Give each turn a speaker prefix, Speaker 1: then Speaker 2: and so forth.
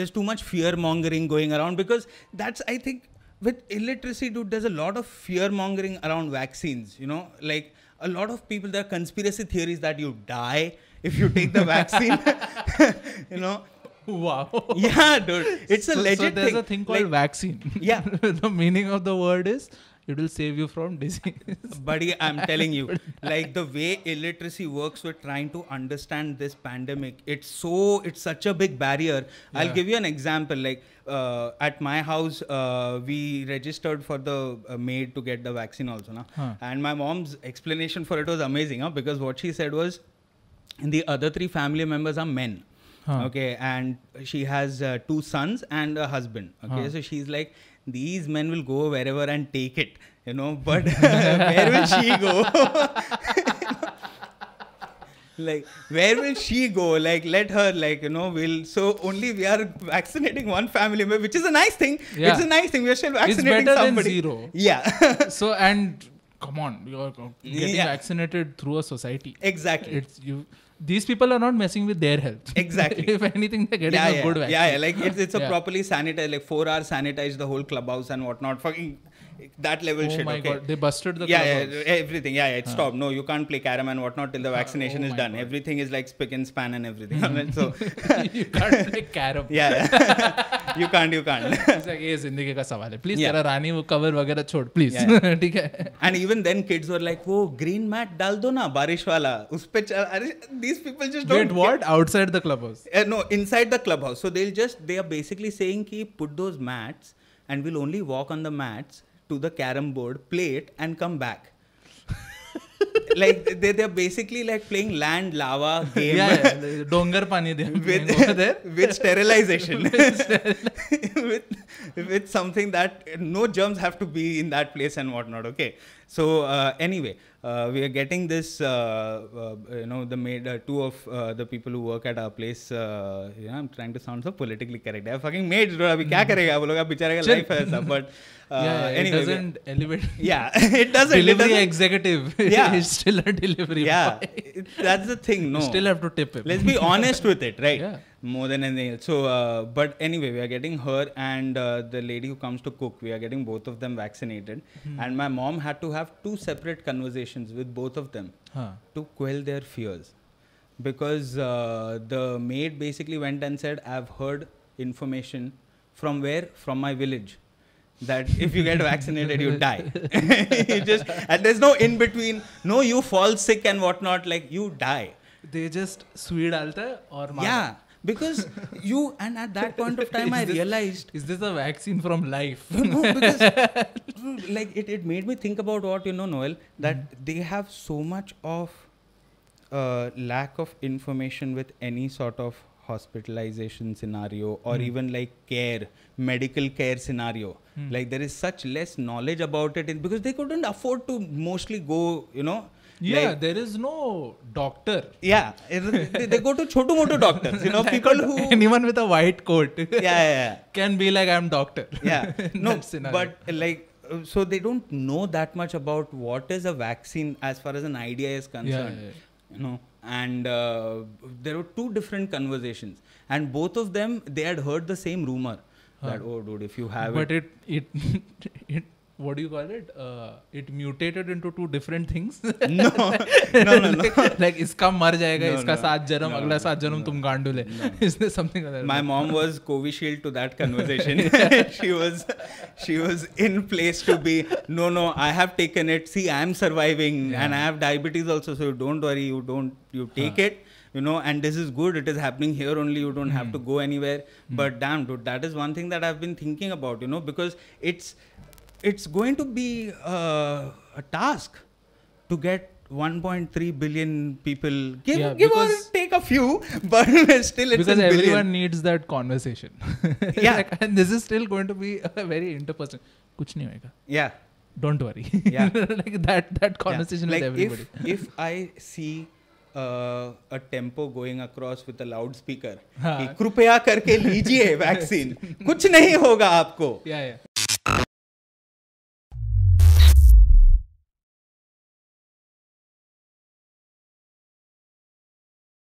Speaker 1: there's too much fear mongering going around because that's I think with illiteracy, dude, there's a lot of fear mongering around vaccines. You know, like a lot of people there are conspiracy theories
Speaker 2: that you die if you take the vaccine. you know. Wow. Yeah, dude. It's so, a legend. So there's thing. a thing called like, vaccine. Yeah. the meaning of the word is it will save you from disease buddy i'm telling you
Speaker 1: like the way illiteracy works we're trying to understand this pandemic it's so it's such a big barrier yeah. i'll give you an example like uh, at my house uh, we registered for the uh, maid to get the vaccine also na? Huh. and my mom's explanation for it was amazing huh? because what she said was the other three family members are men Huh. okay and she has uh, two sons and a husband okay huh. so she's like these men will go wherever and take it, you know, but where will she go? like where will she go like let her like you know we'll so only we are vaccinating one family member which is a nice thing yeah. it's a nice thing we're still vaccinating it's better somebody than zero
Speaker 2: yeah so and come on, you're getting yeah. vaccinated through a society. Exactly. It's you. These people are not messing with their health. Exactly. if anything, they're getting yeah, a yeah. good vaccine. Yeah, yeah. Like it's, it's a properly
Speaker 1: sanitized, like four hour sanitized the whole clubhouse and whatnot. Fucking that level oh shit. my okay? god, they busted the yeah, yeah everything. Yeah, yeah, it huh. stopped. No, you can't play carom and whatnot till the vaccination oh, is done. God. Everything is like spick and span and everything. Mm-hmm. so you can't play
Speaker 2: carom. yeah,
Speaker 1: you can't, you can't. It's like ये जिंदगी का सवाल है. Please तेरा रानी वो cover वगैरह छोड़,
Speaker 2: please. ठीक है.
Speaker 1: And even then, kids were like, वो green mat डाल दो ना बारिश वाला. उस पे अरे these people just don't. Wait, what? Outside the clubhouse? Uh, no, inside the clubhouse. So they'll just they are basically saying कि put those mats and we'll only walk on the mats to the carom board, play it, and come back. like they, they're basically like playing land lava game yeah,
Speaker 2: dongar pani
Speaker 1: with, with sterilization with with something that no germs have to be in that place and whatnot. Okay. So uh, anyway, uh, we are getting this. Uh, uh you know, the maid, uh, two of uh, the people who work at our place. yeah, I'm trying to sound so politically correct. I fucking maids, bro. अभी क्या hmm. करेगा वो लोग अब बेचारे life है ऐसा. But uh, yeah, anyway, it doesn't we, elevate. Yeah, it doesn't. Delivery it doesn't, executive. Yeah, it's still a delivery. Yeah, boy.
Speaker 2: that's the thing. No, you still have to tip him. Let's be honest with it, right? Yeah
Speaker 1: more than anything else. So, uh, but anyway, we are getting her and uh, the lady who comes to cook. We are getting both of them vaccinated, hmm. and my mom had to have two separate conversations with both of them huh. to quell their fears, because uh, the maid basically went and said, "I've heard information from where? From my village." that if you get vaccinated you die you just and there's no in between no you fall sick and whatnot like you
Speaker 2: die they just swede alta or yeah because you and at that point of time i realized is this a vaccine from life no because
Speaker 1: like it, it made me think about what you know noel that mm they have so much of uh, lack of information with any sort of hospitalization scenario or mm. even like care medical care scenario mm. like there is such less knowledge about it because they couldn't afford to mostly go you know yeah, like,
Speaker 2: there is no
Speaker 1: doctor. Yeah, they,
Speaker 2: they go to chotu moto doctors. You know, people who anyone with a white coat. yeah, yeah, yeah. can be like I'm doctor. Yeah, no, but like
Speaker 1: so they don't know that much about what is a vaccine as far as an idea is concerned. Yeah, yeah. You know, and uh, there were two different conversations, and both of them they had heard the same rumor. Huh. That oh dude, if you have but
Speaker 2: it, it, it, it what do you call it? Uh, it mutated into two different things. no, no, no, no. like इसका मर जाएगा, no, इसका no, सात जन्म, no, अगला सात जन्म no, तुम No. is there something other? My mom was Covishield to that conversation.
Speaker 1: she was, she was in place to be. No, no, I have taken it. See, I am surviving, yeah. and I have diabetes also. So don't worry, you don't, you take huh. it. You know, and this is good. It is happening here only. You don't mm. have hmm. to go anywhere. Mm. But damn, dude, that is one thing that I've been thinking about. You know, because it's it's going to be uh, a task to get 1.3 billion people
Speaker 2: give yeah, give or take a few but still it's because everyone billion. needs that conversation yeah like, and this is still going to be a very interpersonal kuch nahi hoega yeah don't worry yeah like that that conversation yeah. like with everybody if, if i see
Speaker 1: uh, a tempo going across with a loudspeaker कृपया करके लीजिए vaccine कुछ नहीं होगा आपको yeah, yeah.